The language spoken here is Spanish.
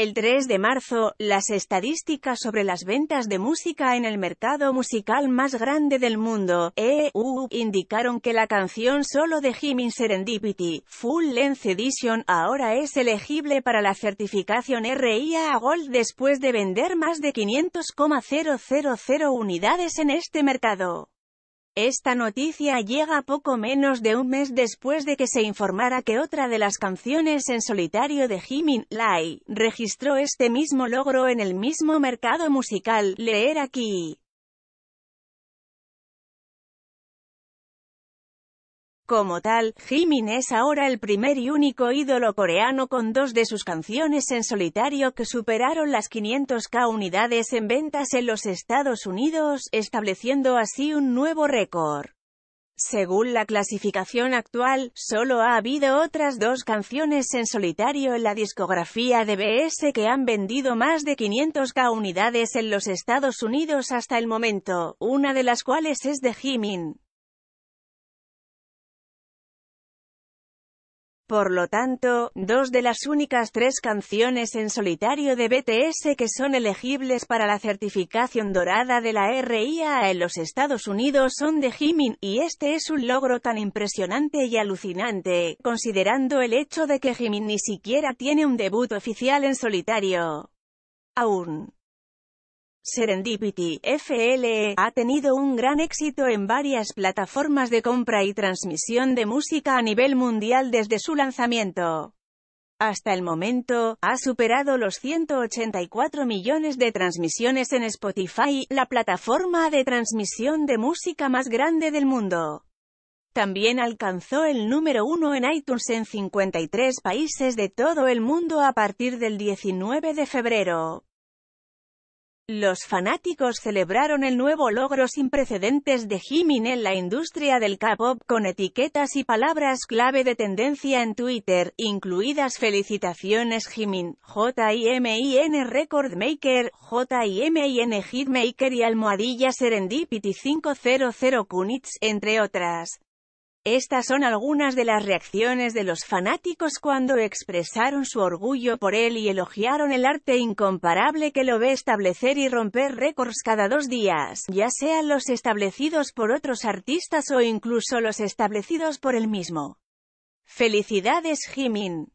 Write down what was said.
El 3 de marzo, las estadísticas sobre las ventas de música en el mercado musical más grande del mundo, EU, indicaron que la canción solo de Jimin Serendipity, Full Length Edition, ahora es elegible para la certificación RIA Gold después de vender más de 500,000 unidades en este mercado. Esta noticia llega poco menos de un mes después de que se informara que otra de las canciones en solitario de Jimin, Lai, registró este mismo logro en el mismo mercado musical, leer aquí. Como tal, Jimin es ahora el primer y único ídolo coreano con dos de sus canciones en solitario que superaron las 500k unidades en ventas en los Estados Unidos, estableciendo así un nuevo récord. Según la clasificación actual, solo ha habido otras dos canciones en solitario en la discografía de BS que han vendido más de 500k unidades en los Estados Unidos hasta el momento, una de las cuales es de Jimin. Por lo tanto, dos de las únicas tres canciones en solitario de BTS que son elegibles para la certificación dorada de la RIA en los Estados Unidos son de Jimin, y este es un logro tan impresionante y alucinante, considerando el hecho de que Jimin ni siquiera tiene un debut oficial en solitario. Aún. Serendipity FLE ha tenido un gran éxito en varias plataformas de compra y transmisión de música a nivel mundial desde su lanzamiento. Hasta el momento, ha superado los 184 millones de transmisiones en Spotify, la plataforma de transmisión de música más grande del mundo. También alcanzó el número uno en iTunes en 53 países de todo el mundo a partir del 19 de febrero. Los fanáticos celebraron el nuevo logro sin precedentes de Jimin en la industria del K-pop con etiquetas y palabras clave de tendencia en Twitter, incluidas felicitaciones Jimin, J.I.M.I.N. Record Maker, J.I.M.I.N. Hitmaker y Almohadilla Serendipity 500 Kunitz, entre otras. Estas son algunas de las reacciones de los fanáticos cuando expresaron su orgullo por él y elogiaron el arte incomparable que lo ve establecer y romper récords cada dos días, ya sean los establecidos por otros artistas o incluso los establecidos por él mismo. Felicidades Jimin.